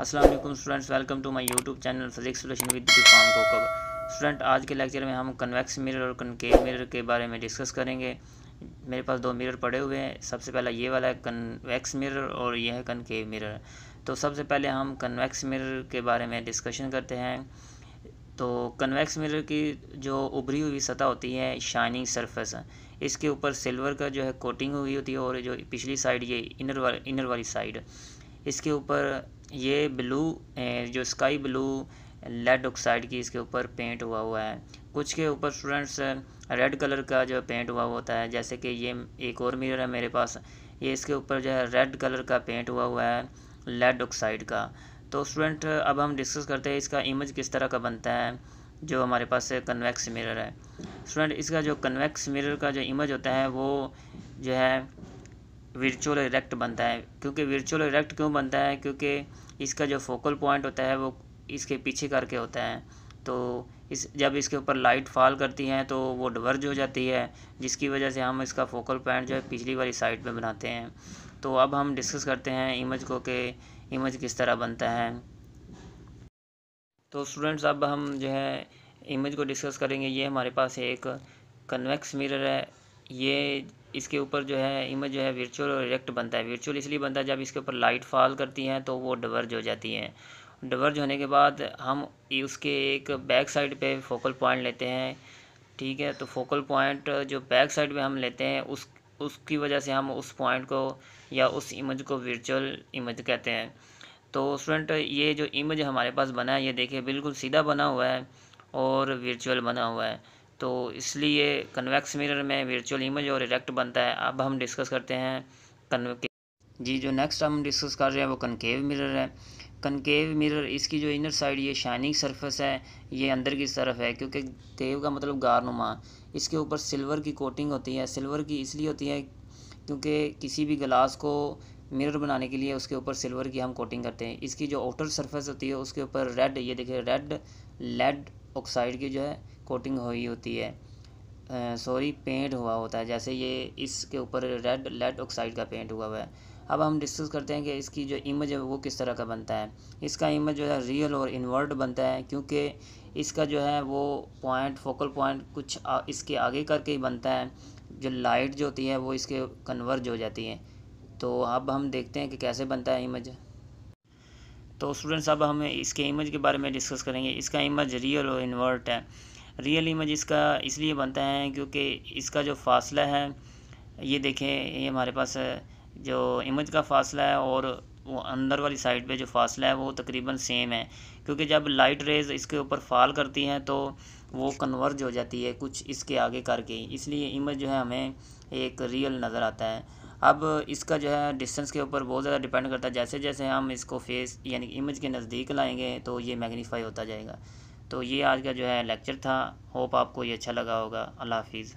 Aslam students welcome to my YouTube channel physics solution with form कब student आज के lecture में हम कन्वेक्स मिरर और कनकेव मिरर के बारे में डिस्कस करेंगे मेरे पास दो मिरर पड़े हुए हैं सबसे पहला ये वाला है कन्वेक्स मिरर और यह है कनकेव मिरर तो सबसे पहले हम कन्वेक्स मिरर के बारे में डिस्कशन करते हैं तो कन्वेक्स मिरर की जो उभरी हुई सतह होती है शाइनिंग सरफेस इसके ऊपर सिल्वर का जो है कोटिंग हुई होती है और जो पिछली साइड ये इनर वाली इनर वाली साइड इसके ऊपर ये ब्लू जो स्काई ब्लू लेड ऑक्साइड की इसके ऊपर पेंट हुआ हुआ है कुछ के ऊपर स्टूडेंट्स रेड कलर का जो पेंट हुआ होता है जैसे कि ये एक और मिरर है मेरे पास ये इसके ऊपर जो है रेड कलर का पेंट हुआ हुआ है लेड ऑक्साइड का तो स्टूडेंट अब हम डिस्कस करते हैं इसका इमेज किस तरह का बनता है जो हमारे पास कन्वेक्स मिरर है स्टूडेंट इसका जो कन्वेक्स मिरर का जो इमेज होता है वो जो है वर्चुअल इरेक्ट बनता है क्योंकि वर्चुअल इरेक्ट क्यों बनता है क्योंकि इसका जो फोकल पॉइंट होता है वो इसके पीछे करके होता है तो इस जब इसके ऊपर लाइट फॉल करती हैं तो वो डवर्ज हो जाती है जिसकी वजह से हम इसका फोकल पॉइंट जो है पिछली वाली साइड में बनाते हैं तो अब हम डिस्कस करते हैं इमेज को कि इमेज किस तरह बनता है तो स्टूडेंट्स अब हम जो है इमेज को डिस्कस करेंगे ये हमारे पास एक कन्वेक्स मिरर है ये इसके ऊपर जो है इमेज जो है वर्चुअल और इरेक्ट बनता है वर्चुअल इसलिए बनता है जब इसके ऊपर लाइट फॉल करती हैं तो वो डवर्ज हो जाती हैं डवर्ज होने के बाद हम उसके एक बैक साइड पे फोकल पॉइंट लेते हैं ठीक है तो फोकल पॉइंट जो बैक साइड पे हम लेते हैं उस उसकी वजह से हम उस पॉइंट को या उस इमेज को वर्चुअल इमेज कहते हैं तो स्टूडेंट ये जो इमेज हमारे पास बना है ये देखिए बिल्कुल सीधा बना हुआ है और वर्चुअल बना हुआ है तो इसलिए कन्वेक्स मिरर में वर्चुअल इमेज और इरेक्ट बनता है अब हम डिस्कस करते हैं कन्वे जी जो नेक्स्ट हम डिस्कस कर रहे हैं वो कनकेव मिरर है कनकेव मिरर इसकी जो इनर साइड ये शाइनिंग सरफेस है ये अंदर की तरफ है क्योंकि केव का मतलब गारनुमा इसके ऊपर सिल्वर की कोटिंग होती है सिल्वर की इसलिए होती है क्योंकि किसी भी गिलास को मिरर बनाने के लिए उसके ऊपर सिल्वर की हम कोटिंग करते हैं इसकी जो आउटर सरफेस होती है उसके ऊपर रेड ये देखिए रेड लेड ऑक्साइड की जो है कोटिंग हुई होती है सॉरी पेंट हुआ होता है जैसे ये इसके ऊपर रेड लेड ऑक्साइड का पेंट हुआ हुआ है अब हम डिस्कस करते हैं कि इसकी जो इमेज है वो किस तरह का बनता है इसका इमेज जो है रियल और इन्वर्ट बनता है क्योंकि इसका जो है वो पॉइंट फोकल पॉइंट कुछ आ, इसके आगे करके ही बनता है जो लाइट जो होती है वो इसके कन्वर्ज हो जाती है तो अब हम देखते हैं कि कैसे बनता है इमेज तो स्टूडेंट्स अब हम इसके इमेज के बारे में डिस्कस करेंगे इसका इमेज रियल और इन्वर्ट है रियल इमेज इसका इसलिए बनता है क्योंकि इसका जो फासला है ये देखें ये हमारे पास जो इमेज का फासला है और वो अंदर वाली साइड पे जो फासला है वो तकरीबन सेम है क्योंकि जब लाइट रेज इसके ऊपर फॉल करती हैं तो वो कन्वर्ज हो जाती है कुछ इसके आगे करके इसलिए इमेज जो है हमें एक रियल नज़र आता है अब इसका जो है डिस्टेंस के ऊपर बहुत ज़्यादा डिपेंड करता है जैसे जैसे हम इसको फेस यानी इमेज के नज़दीक लाएंगे तो ये मैग्नीफाई होता जाएगा तो ये आज का जो है लेक्चर था होप आपको ये अच्छा लगा होगा अल्लाह हाफिज़